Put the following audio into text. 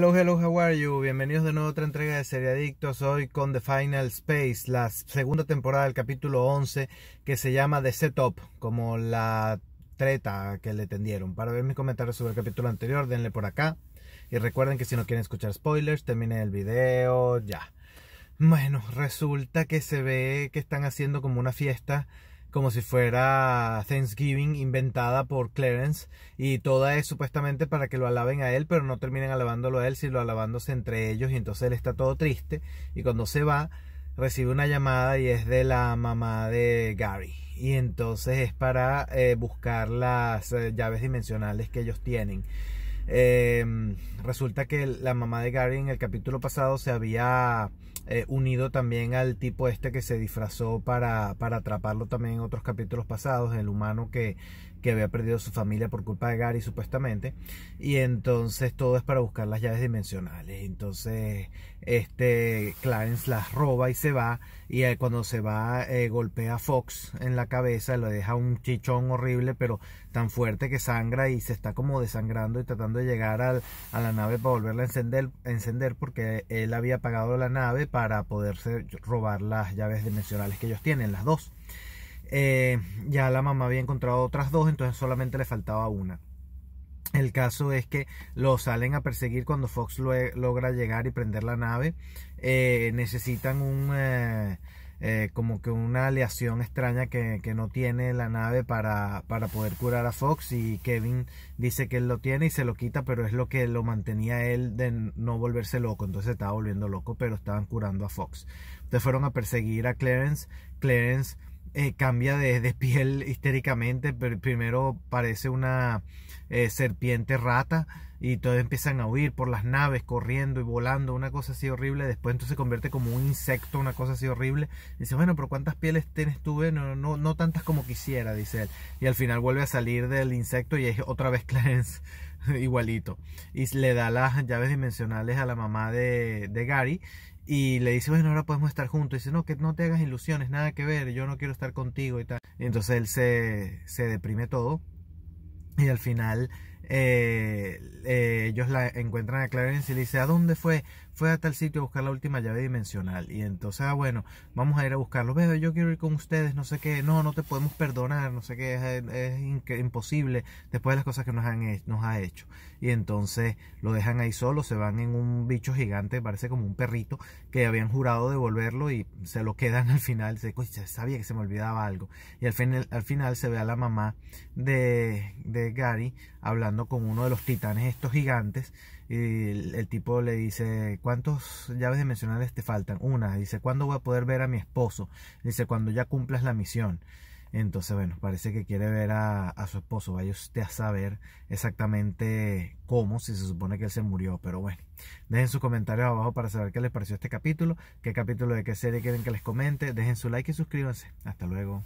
Hello, hello, how are you? Bienvenidos de nuevo a otra entrega de Adictos. Hoy con The Final Space, la segunda temporada del capítulo 11, que se llama The Setup, como la treta que le tendieron. Para ver mis comentarios sobre el capítulo anterior, denle por acá. Y recuerden que si no quieren escuchar spoilers, terminen el video ya. Bueno, resulta que se ve que están haciendo como una fiesta como si fuera Thanksgiving inventada por Clarence y toda es supuestamente para que lo alaben a él, pero no terminen alabándolo a él, sino alabándose entre ellos y entonces él está todo triste y cuando se va recibe una llamada y es de la mamá de Gary y entonces es para eh, buscar las eh, llaves dimensionales que ellos tienen. Eh, resulta que la mamá de Gary en el capítulo pasado se había eh, unido también al tipo este que se disfrazó para, para atraparlo también en otros capítulos pasados, el humano que, que había perdido su familia por culpa de Gary supuestamente. Y entonces todo es para buscar las llaves dimensionales. Entonces este Clarence las roba y se va. Y eh, cuando se va eh, golpea a Fox en la cabeza, lo deja un chichón horrible, pero tan fuerte que sangra y se está como desangrando y tratando de llegar a la nave para volverla a encender, encender porque él había apagado la nave para poderse robar las llaves dimensionales que ellos tienen, las dos. Eh, ya la mamá había encontrado otras dos, entonces solamente le faltaba una. El caso es que lo salen a perseguir cuando Fox logra llegar y prender la nave. Eh, necesitan un... Eh, como que una aleación extraña que, que no tiene la nave para, para, poder curar a Fox y Kevin dice que él lo tiene y se lo quita, pero es lo que lo mantenía él de no volverse loco, entonces estaba volviendo loco, pero estaban curando a Fox. Entonces fueron a perseguir a Clarence, Clarence eh, cambia de, piel histéricamente. Pero primero parece una eh, serpiente rata y todos empiezan a huir por las naves, corriendo y volando, una cosa así horrible. Después entonces se convierte como un insecto, una cosa así horrible. Dice, bueno, pero ¿cuántas pieles tienes tú? No, no, no tantas como quisiera, dice él. Y al final vuelve a salir del insecto y es otra vez Clarence igualito. Y le da las llaves dimensionales a la mamá de, de Gary y le dice, bueno, ahora podemos estar juntos. Y dice, no, que no te hagas ilusiones, nada que ver, yo no quiero estar contigo y tal. Y entonces él se, deprime todo. Y al final eh, eh, ellos la encuentran a Clarence y le dice, ¿a dónde fue? fue a tal sitio a buscar la última llave dimensional. Y entonces, ah, bueno, vamos a ir a buscarlo. Veo, yo quiero ir con ustedes, no sé qué. No, no te podemos perdonar, no sé qué. Es, imposible después de las cosas que nos, han, nos ha hecho. Y entonces lo dejan ahí solo, se van en un bicho gigante, parece como un perrito, que habían jurado devolverlo y se lo quedan al final. Se, sabía que se me olvidaba algo. Y al, final al final se ve a la mamá de, de Gary hablando con uno de los titanes, estos gigantes. Y el, el tipo le dice, ¿cuántas llaves dimensionales te faltan? Una, dice, ¿cuándo voy a poder ver a mi esposo? Dice, cuando ya cumplas la misión. Entonces, bueno, parece que quiere ver a, a, su esposo. Vaya usted a saber exactamente cómo, si se supone que él se murió. Pero bueno, dejen sus comentarios abajo para saber qué les pareció este capítulo, qué capítulo de qué serie quieren que les comente. Dejen su like y suscríbanse. Hasta luego.